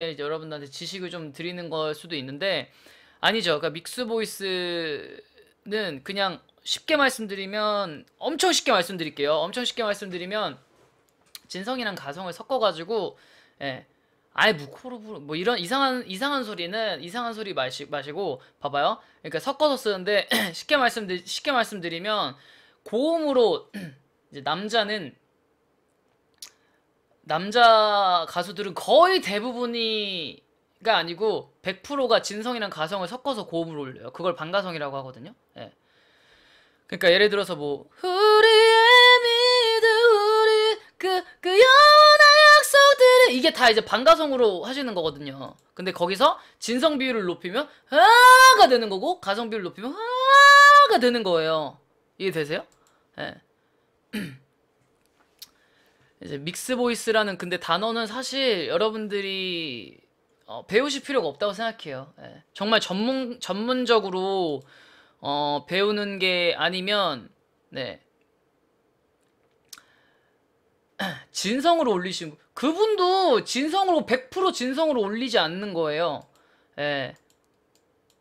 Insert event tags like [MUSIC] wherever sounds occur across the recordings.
예, 여러분들한테 지식을 좀 드리는 걸 수도 있는데 아니죠. 그러니까 믹스 보이스는 그냥 쉽게 말씀드리면 엄청 쉽게 말씀드릴게요. 엄청 쉽게 말씀드리면 진성이랑 가성을 섞어가지고 예. 아예 무코로 부르 뭐 이런 이상한 이상한 소리는 이상한 소리 마시, 마시고 봐봐요. 그러니까 섞어서 쓰는데 [CLEARS THROAT] 쉽게 말씀드 쉽게 말씀드리면 고음으로 [CLEARS THROAT] 이제 남자는 남자 가수들은 거의 대부분이 가 아니고 100%가 진성이랑 가성을 섞어서 고음을 올려요. 그걸 반가성이라고 하거든요. 예. 그러니까 예를 들어서 뭐 우리의 미드 우리 그그 그 영원한 약속들을 이게 다 이제 반가성으로 하시는 거거든요. 근데 거기서 진성 비율을 높이면 아가 되는 거고 가성 비율을 높이면 아가 되는 거예요. 이해되세요? 예. [CLEARS THROAT] 이제 믹스 보이스라는 근데 단어는 사실 여러분들이 어, 배우실 필요가 없다고 생각해요. 예. 정말 전문 전문적으로 어, 배우는 게 아니면 네. [CLEARS THROAT] 진성으로 올리시고 그분도 진성으로 100% 진성으로 올리지 않는 거예요. 예.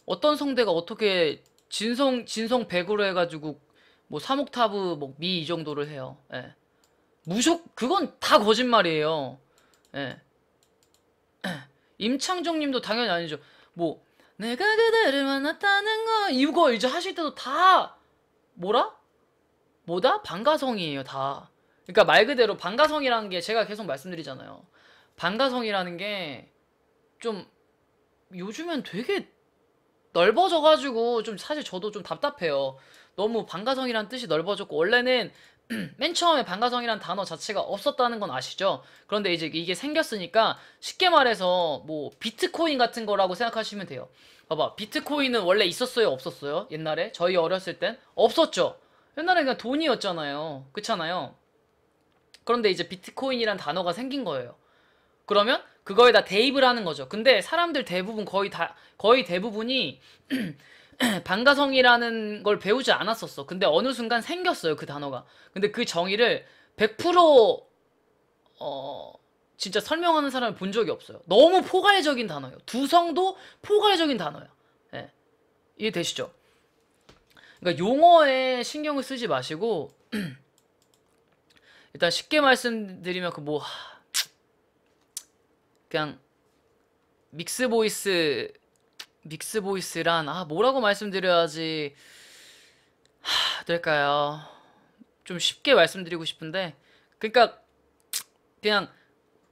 어떤 성대가 어떻게 진성 진성 100으로 해 가지고 뭐 3옥타브 뭐미 이 정도를 해요. 예. 무속 그건 다 거짓말이에요. 예. 예. 임창정 님도 당연히 아니죠. 뭐 내가 그대를 만났다는 거 이거 이제 하실 때도 다 뭐라? 뭐다? 반가성이에요, 다. 그러니까 말 그대로 반가성이라는 게 제가 계속 말씀드리잖아요. 반가성이라는 게 좀 요즘엔 되게 넓어져가지고 좀 사실 저도 좀 답답해요. 너무 반가성이란 뜻이 넓어졌고 원래는 [CLEARS THROAT] 맨 처음에 반가성이란 단어 자체가 없었다는 건 아시죠? 그런데 이제 이게 생겼으니까 쉽게 말해서 뭐 비트코인 같은 거라고 생각하시면 돼요. 봐봐 비트코인은 원래 있었어요 없었어요? 옛날에 저희 어렸을 땐 없었죠. 옛날에 그냥 돈이었잖아요. 그렇잖아요. 그런데 이제 비트코인이란 단어가 생긴 거예요. 그러면 그거에다 대입을 하는 거죠. 근데 사람들 대부분 거의 다 거의 대부분이 반가성이라는 [CLEARS THROAT] 걸 배우지 않았었어. 근데 어느 순간 생겼어요, 그 단어가. 근데 그 정의를 100%어 진짜 설명하는 사람을 본 적이 없어요. 너무 포괄적인 단어예요. 두성도 포괄적인 단어예요 예. 이해되시죠? 그러니까 용어에 신경을 쓰지 마시고 [CLEARS THROAT] 일단 쉽게 말씀드리면 그뭐 그냥 믹스 보이스 믹스 보이스란 아 뭐라고 말씀드려야지 하, 될까요? 좀 쉽게 말씀드리고 싶은데 그러니까 그냥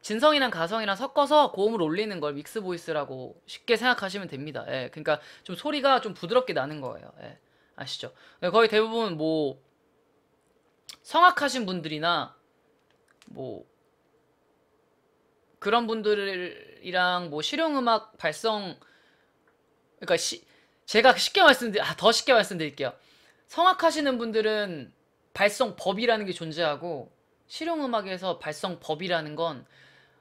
진성이랑 가성이랑 섞어서 고음을 올리는 걸 믹스 보이스라고 쉽게 생각하시면 됩니다. 예, 그러니까 좀 소리가 좀 부드럽게 나는 거예요. 예, 아시죠? 예, 거의 대부분 뭐 성악하신 분들이나 뭐 그런 분들이랑 뭐 실용음악 발성 그러니까 시, 제가 쉽게 말씀드릴 아, 더 쉽게 말씀드릴게요. 성악하시는 분들은 발성법이라는 게 존재하고 실용음악에서 발성법이라는 건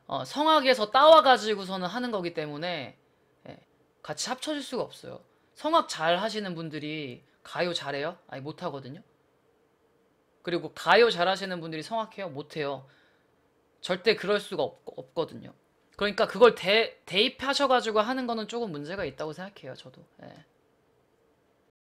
어, 성악에서 따와가지고서는 하는 거기 때문에 예, 같이 합쳐질 수가 없어요. 성악 잘 하시는 분들이 가요 잘해요? 아니 못하거든요. 그리고 가요 잘하시는 분들이 성악해요? 못해요. 절대 그럴 수가 없, 거든요 그러니까 그걸 대, 대입하셔가지고 하는 거는 조금 문제가 있다고 생각해요, 저도. 예.